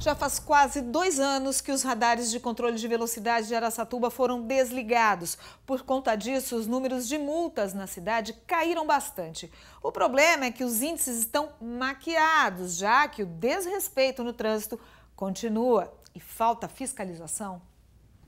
Já faz quase dois anos que os radares de controle de velocidade de Araçatuba foram desligados. Por conta disso, os números de multas na cidade caíram bastante. O problema é que os índices estão maquiados, já que o desrespeito no trânsito continua e falta fiscalização.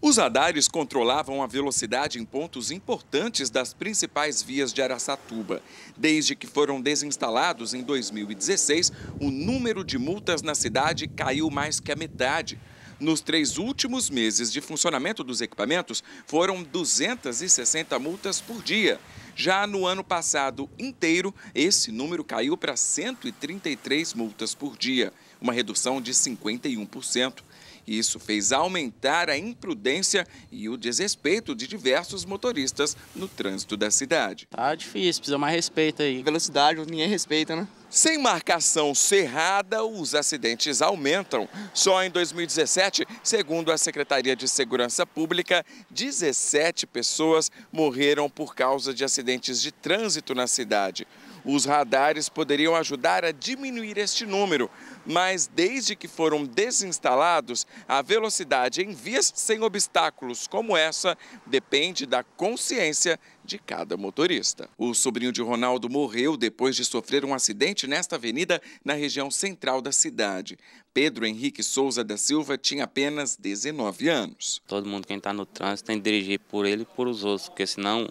Os radares controlavam a velocidade em pontos importantes das principais vias de Araçatuba. Desde que foram desinstalados em 2016, o número de multas na cidade caiu mais que a metade. Nos três últimos meses de funcionamento dos equipamentos, foram 260 multas por dia. Já no ano passado inteiro, esse número caiu para 133 multas por dia, uma redução de 51% e isso fez aumentar a imprudência e o desrespeito de diversos motoristas no trânsito da cidade. Tá difícil, precisa mais respeito aí. Velocidade, ninguém respeita, né? Sem marcação cerrada, os acidentes aumentam. Só em 2017, segundo a Secretaria de Segurança Pública, 17 pessoas morreram por causa de acidentes de trânsito na cidade. Os radares poderiam ajudar a diminuir este número, mas desde que foram desinstalados, a velocidade em vias sem obstáculos como essa depende da consciência de cada motorista. O sobrinho de Ronaldo morreu depois de sofrer um acidente nesta avenida na região central da cidade. Pedro Henrique Souza da Silva tinha apenas 19 anos. Todo mundo quem está no trânsito tem que dirigir por ele e por os outros, porque senão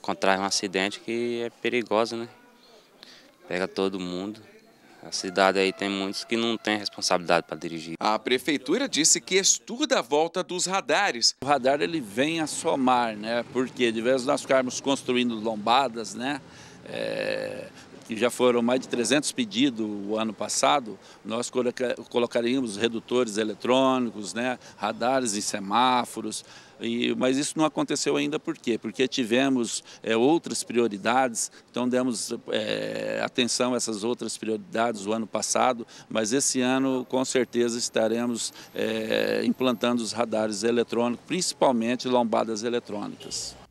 contrai um acidente que é perigoso, né? pega todo mundo. A cidade aí tem muitos que não têm responsabilidade para dirigir. A prefeitura disse que estuda a volta dos radares. O radar ele vem a somar, né? Porque de vez nós ficarmos construindo lombadas, né? É, que já foram mais de 300 pedidos o ano passado, nós colocaríamos redutores eletrônicos, né, radares em semáforos, e, mas isso não aconteceu ainda por quê? Porque tivemos é, outras prioridades, então demos é, atenção a essas outras prioridades o ano passado, mas esse ano com certeza estaremos é, implantando os radares eletrônicos, principalmente lombadas eletrônicas.